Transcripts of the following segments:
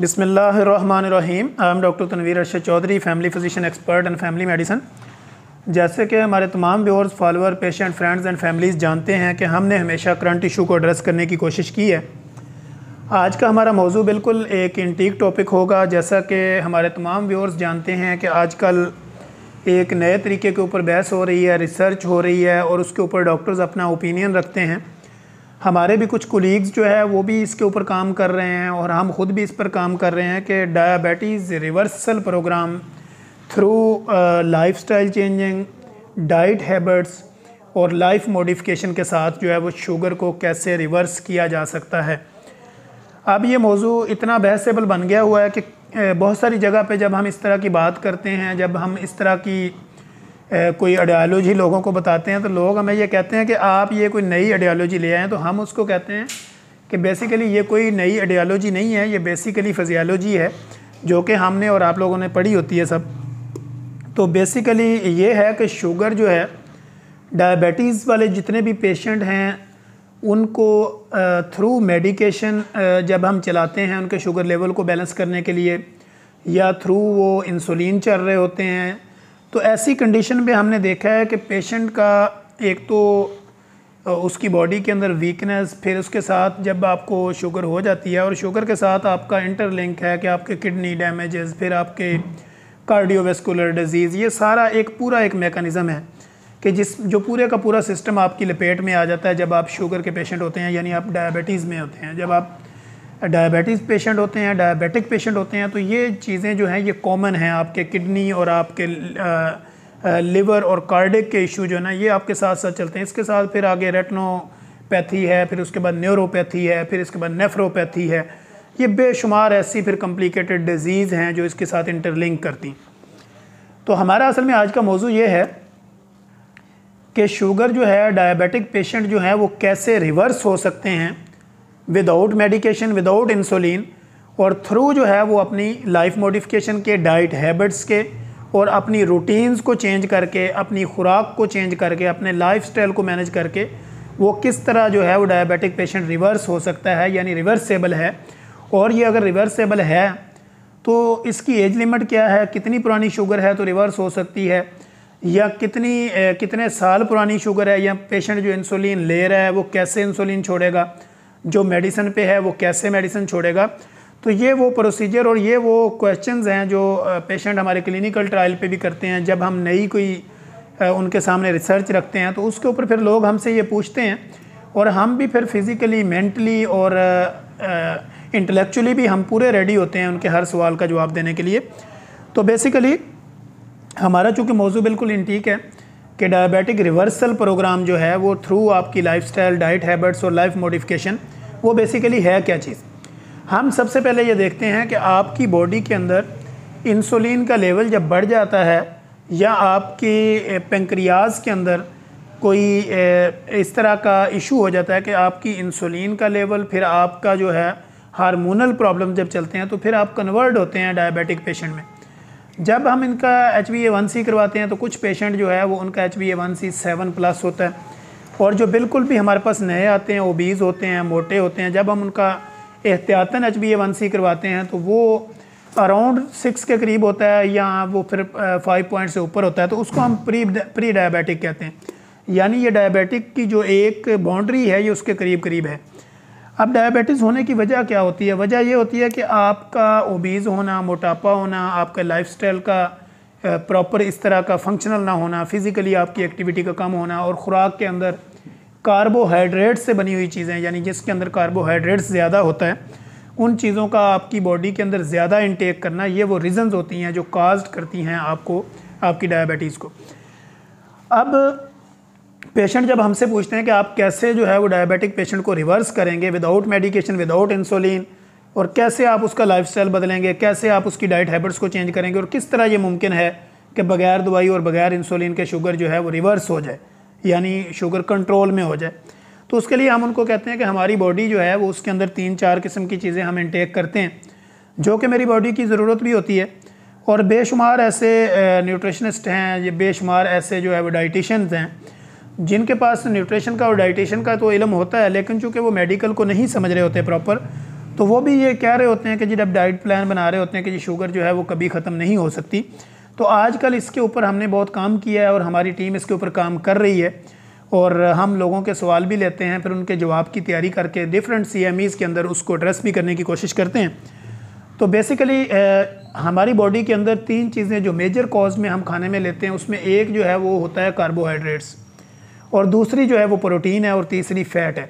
बिसमीम I am doctor Tanveer Arshad Chaudhary family physician expert and family medicine जैसे कि हमारे तमाम viewers follower patient friends and families जानते हैं कि हमने हमेशा करंट इशू को एड्रेस करने की कोशिश की है आज का हमारा मौजू बिल्कुल एक इंटीक टॉपिक होगा जैसा कि हमारे तमाम व्यवर्स जानते हैं कि आजकल एक नए तरीके के ऊपर बहस हो रही है रिसर्च हो रही है और उसके ऊपर डॉक्टर्स अपना ओपिनियन रखते हैं हमारे भी कुछ कोलीग्स जो है वो भी इसके ऊपर काम कर रहे हैं और हम ख़ुद भी इस पर काम कर रहे हैं कि diabetes reversal program through lifestyle changing diet habits और लाइफ मोडिफिकेशन के साथ जो है वो शुगर को कैसे रिवर्स किया जा सकता है अब ये मौजू इतना बहसेबल बन गया हुआ है कि uh, बहुत सारी जगह पे जब हम इस तरह की बात करते हैं जब हम इस तरह की कोई आइडियालॉजी लोगों को बताते हैं तो लोग हमें ये कहते हैं कि आप ये कोई नई आइडियालॉजी ले आएँ तो हम उसको कहते हैं कि बेसिकली ये कोई नई आइडियालॉजी नहीं है ये बेसिकली फिजियालॉजी है जो कि हमने और आप लोगों ने पढ़ी होती है सब तो बेसिकली ये है कि शुगर जो है डायबिटीज़ वाले जितने भी पेशेंट हैं उनको थ्रू मेडिकेशन जब हम चलाते हैं उनके शुगर लेवल को बैलेंस करने के लिए या थ्रू वो इंसुलिन चल रहे होते हैं तो ऐसी कंडीशन में हमने देखा है कि पेशेंट का एक तो उसकी बॉडी के अंदर वीकनेस फिर उसके साथ जब आपको शुगर हो जाती है और शुगर के साथ आपका इंटरलिंक है कि आपके किडनी डैमेजेस फिर आपके कार्डियोवेस्कुलर डिजीज़ ये सारा एक पूरा एक मेकानिज़म है कि जिस जो पूरे का पूरा सिस्टम आपकी लपेट में आ जाता है जब आप शुगर के पेशेंट होते हैं यानी आप डायबिटीज़ में होते हैं जब आप डायबिटीज़ पेशेंट होते हैं डायबिटिक पेशेंट होते हैं तो ये चीज़ें जो हैं ये कॉमन हैं आपके किडनी और आपके लिवर और कार्डिक के इशू जो है ना ये आपके साथ साथ चलते हैं इसके साथ फिर आगे रेटनोपैथी है फिर उसके बाद न्यूरोपैथी है फिर इसके बाद नेफ्रोपैथी है ये बेशुमार ऐसी फिर कम्प्लिकेटेड डिजीज़ हैं जो इसके साथ इंटरलिंक करती तो हमारा असल में आज का मौजू ये है कि शुगर जो है डायबिटिक पेशेंट जो हैं वो कैसे रिवर्स हो सकते हैं विदाउट मेडिकेशन विदाउट इंसुलिन और थ्रू जो है वो अपनी लाइफ मोडिफिकेशन के डाइट हैबिट्स के और अपनी रूटीन्स को चेंज करके अपनी खुराक को चेंज करके अपने लाइफ को मैनेज करके वो किस तरह जो है वो डायबिटिक पेशेंट रिवर्स हो सकता है यानी रिवर्सेबल है और ये अगर रिवर्सेबल है तो इसकी एज लिमिट क्या है कितनी पुरानी शुगर है तो रिवर्स हो सकती है या कितनी कितने साल पुरानी शुगर है या पेशेंट जो इंसुलिन ले रहा है वो कैसे इंसुलिन छोड़ेगा जो मेडिसिन पे है वो कैसे मेडिसिन छोड़ेगा तो ये वो प्रोसीजर और ये वो क्वेश्चंस हैं जो पेशेंट हमारे क्लिनिकल ट्रायल पे भी करते हैं जब हम नई कोई उनके सामने रिसर्च रखते हैं तो उसके ऊपर फिर लोग हमसे ये पूछते हैं और हम भी फिर फिज़िकली मेंटली और इंटेलेक्चुअली भी हम पूरे रेडी होते हैं उनके हर सवाल का जवाब देने के लिए तो बेसिकली हमारा चूँकि मौजू बिल्कुल इंटीक है कि डायबिटिक रिवर्सल प्रोग्राम जो है वो थ्रू आपकी स्टाइल डाइट हैबिट्स और लाइफ मोडिफिकेशन वो बेसिकली है क्या चीज़ हम सबसे पहले ये देखते हैं कि आपकी बॉडी के अंदर इंसुलिन का लेवल जब बढ़ जाता है या आपकी पेंक्रियाज के अंदर कोई इस तरह का इशू हो जाता है कि आपकी इंसुलिन का लेवल फिर आपका जो है हार्मोनल प्रॉब्लम जब चलते हैं तो फिर आप कन्वर्ट होते हैं डायबिटिक पेशेंट में जब हम इनका H B A one C करवाते हैं तो कुछ पेशेंट जो है वो उनका H B A one C seven plus होता है और जो बिल्कुल भी हमारे पास नए आते हैं ओबीज़ होते हैं मोटे होते हैं जब हम उनका एहतियातन H B A one C करवाते हैं तो वो अराउंड सिक्स के करीब होता है या वो फिर फाइव पॉइंट से ऊपर होता है तो उसको हम प्री प्री डायबिटिक कहते हैं यानी ये डायबिटिक की जो एक बाउंड्री है ये उसके करीब करीब है अब डायबिटीज़ होने की वजह क्या होती है वजह ये होती है कि आपका ओबीज़ होना मोटापा होना आपका लाइफस्टाइल का प्रॉपर इस तरह का फंक्शनल ना होना फिज़िकली आपकी एक्टिविटी का कम होना और ख़ुराक के अंदर कार्बोहाइड्रेट से बनी हुई चीज़ें यानी जिसके अंदर कार्बोहाइड्रेट्स ज़्यादा होता है उन चीज़ों का आपकी बॉडी के अंदर ज़्यादा इंटेक करना ये वो रीज़न्स होती हैं जो काज करती हैं आपको आपकी डायबिटीज़ को अब पेशेंट जब हमसे पूछते हैं कि आप कैसे जो है वो डायबिटिक पेशेंट को रिवर्स करेंगे विदाउट मेडिकेशन विदाउट इंसुलिन और कैसे आप उसका स्टाइल बदलेंगे कैसे आप उसकी डाइट हैबिट्स को चेंज करेंगे और किस तरह ये मुमकिन है कि बगैर दवाई और बगैर इंसुलिन के शुगर जो है वो रिवर्स हो जाए यानी शुगर कंट्रोल में हो जाए तो उसके लिए हम उनको कहते हैं कि हमारी बॉडी जो है वो उसके अंदर तीन चार किस्म की चीज़ें हम इंटेक करते हैं जो कि मेरी बॉडी की ज़रूरत भी होती है और बेशुमार ऐसे न्यूट्रिशनिस्ट हैं ये बेशुमार ऐसे जो है वो डाइटिशन्स हैं जिनके पास न्यूट्रिशन का और डाइटेशन का तो इलम होता है लेकिन चूँकि वो मेडिकल को नहीं समझ रहे होते प्रॉपर तो वो भी ये कह रहे होते हैं कि जी जब डाइट प्लान बना रहे होते हैं कि जी शुगर जो है वो कभी ख़त्म नहीं हो सकती तो आजकल इसके ऊपर हमने बहुत काम किया है और हमारी टीम इसके ऊपर काम कर रही है और हम लोगों के सवाल भी लेते हैं फिर उनके जवाब की तैयारी करके डिफरेंट सी के अंदर उसको एड्रेस भी करने की कोशिश करते हैं तो बेसिकली हमारी बॉडी के अंदर तीन चीज़ें जो मेजर कॉज में हम खाने में लेते हैं उसमें एक जो है वो होता है कार्बोहाइड्रेट्स और दूसरी जो है वो प्रोटीन है और तीसरी फैट है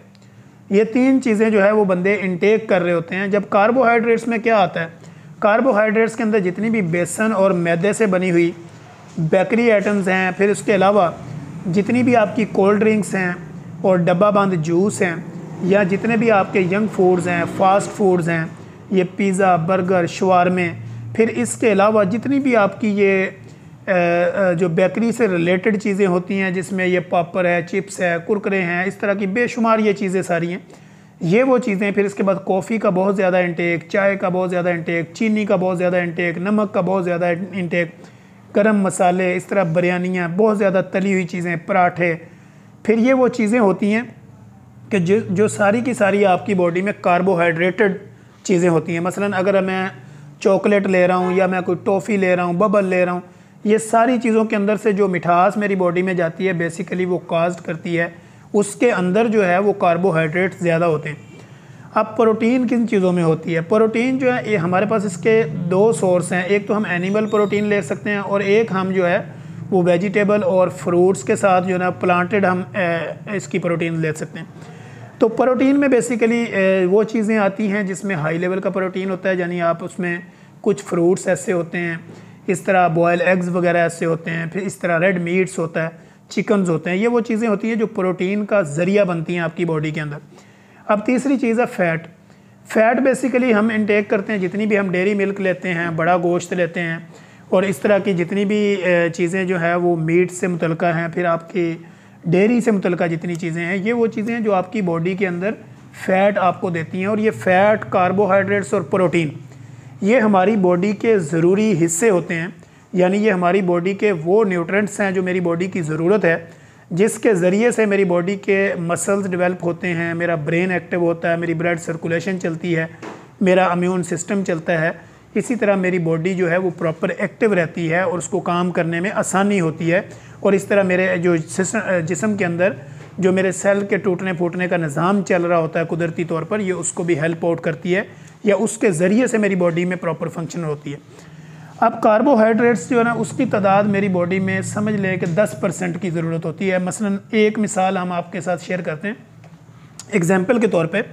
ये तीन चीज़ें जो है वो बंदे इनटेक कर रहे होते हैं जब कार्बोहाइड्रेट्स में क्या आता है कार्बोहाइड्रेट्स के अंदर जितनी भी बेसन और मैदे से बनी हुई बेकरी आइटम्स हैं फिर उसके अलावा जितनी भी आपकी कोल्ड ड्रिंक्स हैं और डब्बा बंद जूस हैं या जितने भी आपके यंग फूड्स हैं फास्ट फूड्स हैं ये पिज़्ज़ा बर्गर शवारमे फिर इसके अलावा जितनी भी आपकी ये जो बेकरी से रिलेटेड चीज़ें होती हैं जिसमें ये पापर है चिप्स है कुरकरे हैं इस तरह की बेशुमार ये चीज़ें सारी हैं ये वो चीज़ें फिर इसके बाद कॉफ़ी का बहुत ज़्यादा इंटेक चाय का बहुत ज़्यादा इंटेक चीनी का बहुत ज़्यादा इंटेक नमक का बहुत ज़्यादा इंटेक गर्म मसाले इस तरह बिरयानियाँ बहुत ज़्यादा तली हुई चीज़ें पराठे फिर ये वो चीज़ें होती हैं कि जो जो सारी की सारी आपकी बॉडी में कार्बोहाइड्रेटेड चीज़ें होती हैं मसलन अगर मैं चॉकलेट ले रहा हूँ या मैं कोई टॉफ़ी ले रहा हूँ बबल ले रहा हूँ ये सारी चीज़ों के अंदर से जो मिठास मेरी बॉडी में जाती है बेसिकली वो कास्ट करती है उसके अंदर जो है वो कार्बोहाइड्रेट ज़्यादा होते हैं अब प्रोटीन किन चीज़ों में होती है प्रोटीन जो है ये हमारे पास इसके दो सोर्स हैं एक तो हम एनिमल प्रोटीन ले सकते हैं और एक हम जो है वो वेजिटेबल और फ्रूट्स के साथ जो है ना प्लांटेड हम इसकी प्रोटीन ले सकते हैं तो प्रोटीन में बेसिकली वो चीज़ें आती हैं जिसमें हाई लेवल का प्रोटीन होता है यानी आप उसमें कुछ फ्रूट्स ऐसे होते हैं इस तरह बॉयल एग्स वगैरह ऐसे होते हैं फिर इस तरह रेड मीट्स होता है चिकन्स होते हैं ये वो चीज़ें होती हैं जो प्रोटीन का ज़रिया बनती हैं आपकी बॉडी के अंदर अब तीसरी चीज़ है फ़ैट फ़ैट बेसिकली हम इनटेक करते हैं जितनी भी हम डेरी मिल्क लेते हैं बड़ा गोश्त लेते हैं और इस तरह की जितनी भी चीज़ें जो है वो मीट से मुतलक हैं फिर आपकी डेयरी से मुतलक जितनी चीज़ें हैं ये वो चीज़ें हैं जो आपकी बॉडी के अंदर फ़ैट आपको देती हैं और ये फ़ैट कार्बोहाइड्रेट्स और प्रोटीन ये हमारी बॉडी के ज़रूरी हिस्से होते हैं यानी ये हमारी बॉडी के वो न्यूट्रेंट्स हैं जो मेरी बॉडी की ज़रूरत है जिसके ज़रिए से मेरी बॉडी के मसल्स डेवलप होते हैं मेरा ब्रेन एक्टिव होता है मेरी ब्लड सर्कुलेशन चलती है मेरा अम्यून सिस्टम चलता है इसी तरह मेरी बॉडी जो है वो प्रॉपर एक्टिव रहती है और उसको काम करने में आसानी होती है और इस तरह मेरे जो जिसम के अंदर जो मेरे सेल के टूटने फूटने का निज़ाम चल रहा होता है कुदरती तौर पर ये उसको भी हेल्प आउट करती है या उसके ज़रिए से मेरी बॉडी में प्रॉपर फंक्शन होती है अब कार्बोहाइड्रेट्स जो है ना उसकी तादाद मेरी बॉडी में समझ लें कि दस परसेंट की ज़रूरत होती है मसलन एक मिसाल हम आपके साथ शेयर करते हैं एग्जाम्पल के तौर पर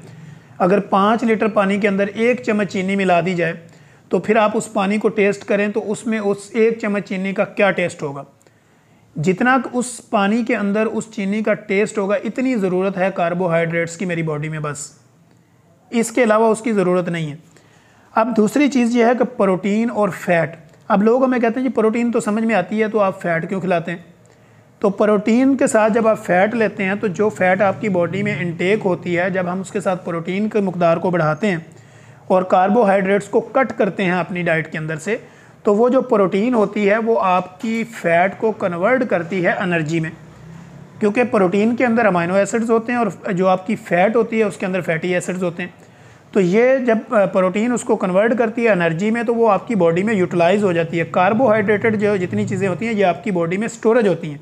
अगर पाँच लीटर पानी के अंदर एक चम्मच चीनी मिला दी जाए तो फिर आप उस पानी को टेस्ट करें तो उसमें उस एक चम्मच चीनी का क्या टेस्ट होगा जितना उस पानी के अंदर उस चीनी का टेस्ट होगा इतनी ज़रूरत है कार्बोहाइड्रेट्स की मेरी बॉडी में बस इसके अलावा उसकी ज़रूरत नहीं है अब दूसरी चीज़ यह है कि प्रोटीन और फैट अब लोग हमें कहते हैं कि प्रोटीन तो समझ में आती है तो आप फैट क्यों खिलाते हैं तो प्रोटीन के साथ जब आप फैट लेते हैं तो जो फैट आपकी बॉडी में इनटेक होती है जब हम उसके साथ प्रोटीन के मकदार को बढ़ाते हैं और कार्बोहाइड्रेट्स को कट करते हैं अपनी डाइट के अंदर से तो वो जो प्रोटीन होती है वो आपकी फ़ैट को कन्वर्ट करती है एनर्जी में क्योंकि प्रोटीन के अंदर अमाइनो एसिड्स होते हैं और जो आपकी फ़ैट होती है उसके अंदर फैटी एसिड्स होते हैं तो ये जब प्रोटीन उसको कन्वर्ट करती है एनर्जी में तो वो आपकी बॉडी में यूटिलाइज़ हो जाती है कार्बोहाइड्रेटेड जो जितनी चीज़ें होती हैं ये आपकी बॉडी में स्टोरेज होती हैं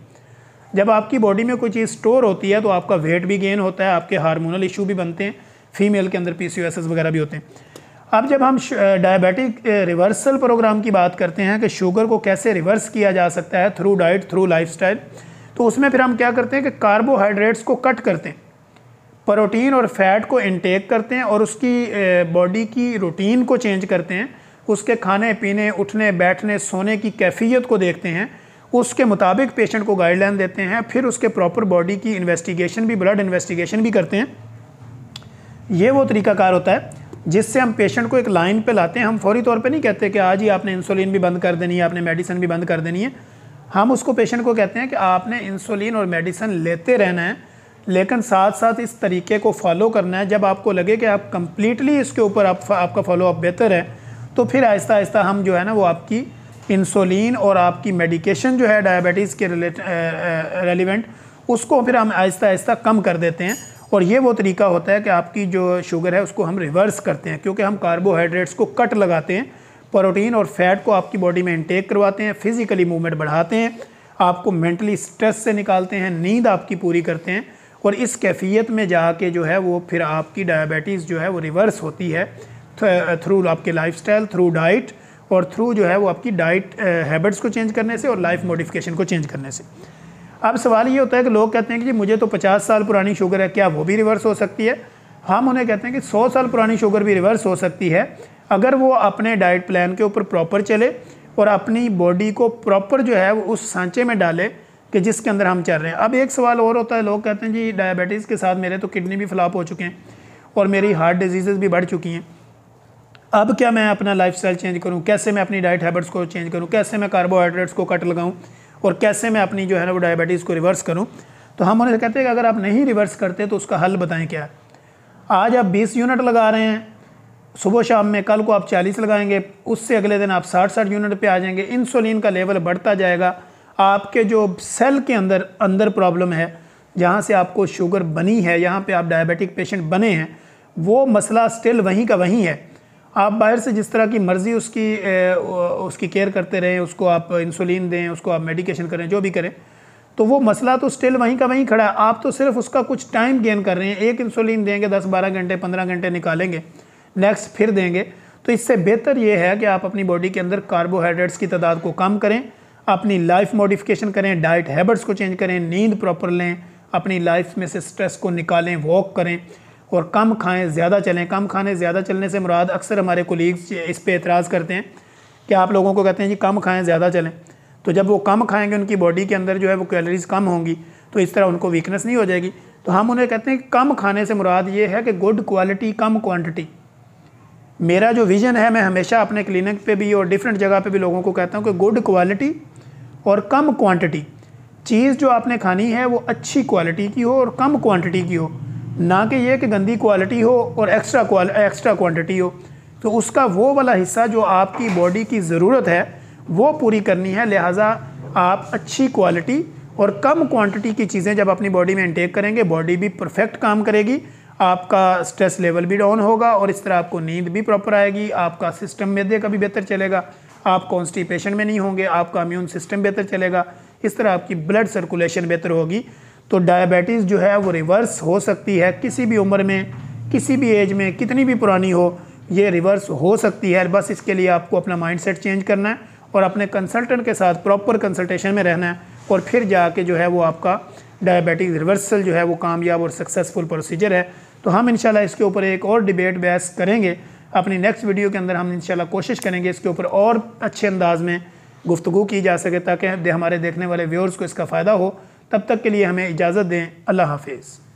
जब आपकी बॉडी में कोई चीज़ स्टोर होती है तो आपका वेट भी गेन होता है आपके हार्मोनल इशू भी बनते हैं फीमेल के अंदर पी वगैरह भी होते हैं अब जब हम डायबिटिक रिवर्सल प्रोग्राम की बात करते हैं कि शुगर को कैसे रिवर्स किया जा सकता है थ्रू डाइट थ्रू लाइफस्टाइल तो उसमें फिर हम क्या करते हैं कि कार्बोहाइड्रेट्स को कट करते हैं प्रोटीन और फैट को इनटेक करते हैं और उसकी बॉडी की रूटीन को चेंज करते हैं उसके खाने पीने उठने बैठने सोने की कैफियत को देखते हैं उसके मुताबिक पेशेंट को गाइडलाइन देते हैं फिर उसके प्रॉपर बॉडी की इन्वेस्टिगेशन भी ब्लड इन्वेस्टिगेशन भी करते हैं ये वो तरीकाकार होता है जिससे हम पेशेंट को एक लाइन पे लाते हैं हम फौरी तौर पे नहीं कहते कि आज ही आपने इंसुलिन भी बंद कर देनी है आपने मेडिसिन भी बंद कर देनी है हम उसको पेशेंट को कहते हैं कि आपने इंसुलिन और मेडिसिन लेते रहना है लेकिन साथ साथ इस तरीके को फॉलो करना है जब आपको लगे कि आप कम्प्लीटली इसके ऊपर आप आपका फॉलोअप बेहतर है तो फिर आहिस्ता आहिस्ता हम जो है ना वो आपकी इंसुलिन और आपकी मेडिकेशन जो है डायबिटीज़ के रिलेट रेलिवेंट उसको फिर हम आहिस्ता आहिस्ता कम कर देते हैं और ये वो तरीका होता है कि आपकी जो शुगर है उसको हम रिवर्स करते हैं क्योंकि हम कार्बोहाइड्रेट्स को कट लगाते हैं प्रोटीन और फैट को आपकी बॉडी में इंटेक करवाते हैं फिज़िकली मूवमेंट बढ़ाते हैं आपको मेंटली स्ट्रेस से निकालते हैं नींद आपकी पूरी करते हैं और इस कैफियत में जाके जो है वो फिर आपकी डायबिटीज़ जो है वो रिवर्स होती है थ्रू आपके स्टाइल थ्रू डाइट और थ्रू जो है वो आपकी डाइट हैबिट्स को चेंज करने से और लाइफ मॉडिफिकेशन को चेंज करने से अब सवाल ये होता है कि लोग कहते हैं कि जी मुझे तो 50 साल पुरानी शुगर है क्या वो भी रिवर्स हो सकती है हम उन्हें कहते हैं कि 100 साल पुरानी शुगर भी रिवर्स हो सकती है अगर वो अपने डाइट प्लान के ऊपर प्रॉपर चले और अपनी बॉडी को प्रॉपर जो है वो उस सांचे में डाले कि जिसके अंदर हम चल रहे हैं अब एक सवाल और होता है लोग कहते हैं जी डायबिटीज़ के साथ मेरे तो किडनी भी फ्लॉप हो चुके हैं और मेरी हार्ट डिजीज़ भी बढ़ चुकी हैं अब क्या मैं अपना लाइफ चेंज करूँ कैसे मैं अपनी डाइट हैबिट्स को चेंज करूँ कैसे मैं कार्बोहाइड्रेट्स को कट लगाऊँ और कैसे मैं अपनी जो है ना वो डायबिटीज़ को रिवर्स करूँ तो हम उन्हें कहते हैं कि अगर आप नहीं रिवर्स करते तो उसका हल बताएं क्या है आज आप 20 यूनिट लगा रहे हैं सुबह शाम में कल को आप 40 लगाएंगे उससे अगले दिन आप 60-60 यूनिट पे आ जाएंगे इंसुलिन का लेवल बढ़ता जाएगा आपके जो सेल के अंदर अंदर प्रॉब्लम है जहाँ से आपको शुगर बनी है यहाँ पे आप डायबिटिक पेशेंट बने हैं वो मसला स्टिल वहीं का वहीं है आप बाहर से जिस तरह की मर्ज़ी उसकी ए, उसकी केयर करते रहें उसको आप इंसुलिन दें उसको आप मेडिकेशन करें जो भी करें तो वो मसला तो स्टिल वहीं का वहीं खड़ा है आप तो सिर्फ उसका कुछ टाइम गेन कर रहे हैं एक इंसुलिन देंगे दस बारह घंटे पंद्रह घंटे निकालेंगे नेक्स्ट फिर देंगे तो इससे बेहतर ये है कि आप अपनी बॉडी के अंदर कार्बोहाइड्रेट्स की तादाद को कम करें अपनी लाइफ मॉडिफिकेशन करें डाइट हैबिट्स को चेंज करें नींद प्रॉपर लें अपनी लाइफ में से स्ट्रेस को निकालें वॉक करें और कम खाएं ज़्यादा चलें कम खाने ज़्यादा चलने से मुराद अक्सर हमारे कोलीग्स इस पर एतराज़ करते हैं कि आप लोगों को कहते हैं जी कम खाएं ज़्यादा चलें तो जब वो कम खाएंगे उनकी बॉडी के अंदर जो है वो कैलोरीज कम होंगी तो इस तरह उनको वीकनेस नहीं हो जाएगी तो हम उन्हें कहते हैं कि कम खाने से मुराद ये है कि गुड क्वालिटी कम क्वांटिटी मेरा जो विज़न है मैं हमेशा अपने क्लिनिक पे भी और डिफरेंट जगह पे भी लोगों को कहता हूँ कि गुड क्वालिटी और कम क्वांटिटी चीज़ जो आपने खानी है वो अच्छी क्वालिटी की हो और कम क्वांटिटी की हो ना कि ये कि गंदी क्वालिटी हो और एक्स्ट्रा एक्स्ट्रा क्वांटिटी हो तो उसका वो वाला हिस्सा जो आपकी बॉडी की ज़रूरत है वो पूरी करनी है लिहाजा आप अच्छी क्वालिटी और कम क्वांटिटी की चीज़ें जब अपनी बॉडी में इंटेक करेंगे बॉडी भी परफेक्ट काम करेगी आपका स्ट्रेस लेवल भी डाउन होगा और इस तरह आपको नींद भी प्रॉपर आएगी आपका सिस्टम मैदे का भी बेहतर चलेगा आप कॉन्स्टिपेशन में नहीं होंगे आपका इम्यून सिस्टम बेहतर चलेगा इस तरह आपकी ब्लड सर्कुलेशन बेहतर होगी तो डायबिटीज़ जो है वो रिवर्स हो सकती है किसी भी उम्र में किसी भी एज में कितनी भी पुरानी हो ये रिवर्स हो सकती है बस इसके लिए आपको अपना माइंडसेट चेंज करना है और अपने कंसल्टेंट के साथ प्रॉपर कंसल्टेशन में रहना है और फिर जाके जो है वो आपका डायबिटीज़ रिवर्सल जो है वो कामयाब और सक्सेसफुल प्रोसीजर है तो हम इनशाला इसके ऊपर एक और डिबेट बहस करेंगे अपनी नेक्स्ट वीडियो के अंदर हम इंशाल्लाह कोशिश करेंगे इसके ऊपर और अच्छे अंदाज में गुफ्तु की जा सके ताकि हमारे देखने वाले व्यूअर्स को इसका फ़ायदा हो तब तक के लिए हमें इजाज़त दें अल्लाह हाफिज़